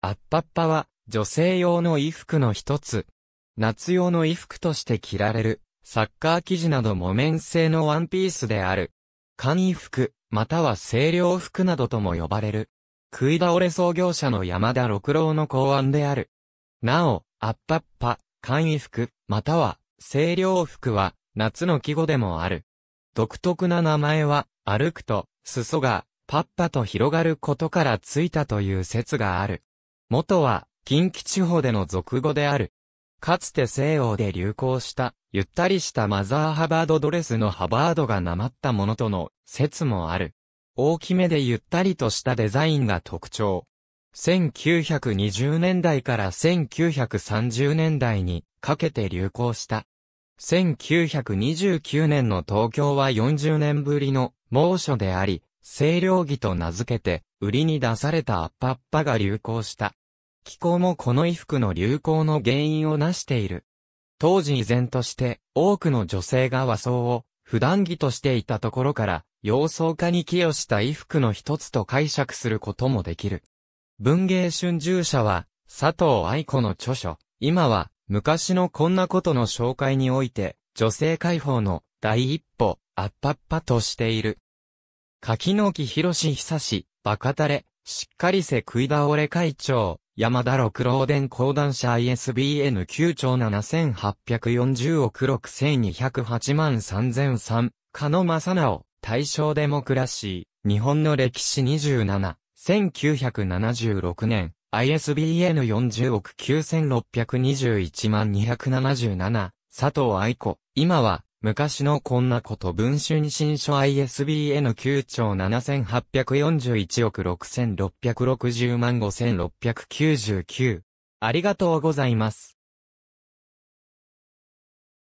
アッパッパは、女性用の衣服の一つ。夏用の衣服として着られる、サッカー生地など木綿製のワンピースである。簡易服、または清涼服などとも呼ばれる。食い倒れ創業者の山田六郎の考案である。なお、アッパッパ、簡易服、または清涼服は、夏の季語でもある。独特な名前は、歩くと、裾が、パッパと広がることからついたという説がある。元は、近畿地方での俗語である。かつて西洋で流行した、ゆったりしたマザーハバードドレスのハバードがなまったものとの説もある。大きめでゆったりとしたデザインが特徴。1920年代から1930年代にかけて流行した。1929年の東京は40年ぶりの猛暑であり、清涼着と名付けて売りに出されたアッパッパが流行した。気候もこの衣服の流行の原因をなしている。当時依然として多くの女性が和装を普段着としていたところから洋装化に寄与した衣服の一つと解釈することもできる。文芸春秋社は佐藤愛子の著書、今は昔のこんなことの紹介において女性解放の第一歩、あっぱっぱとしている。柿の木博士久し、バカタレ、しっかりせ食い倒れ会長、山田六郎伝講談社 ISBN 9兆7840億6208万3003加野正直、大正デモクラシー、日本の歴史27、1976年、ISBN 40億9621万277、佐藤愛子、今は、昔のこんなこと文春新書 ISBN 9兆7841億6660万5699。ありがとうございます。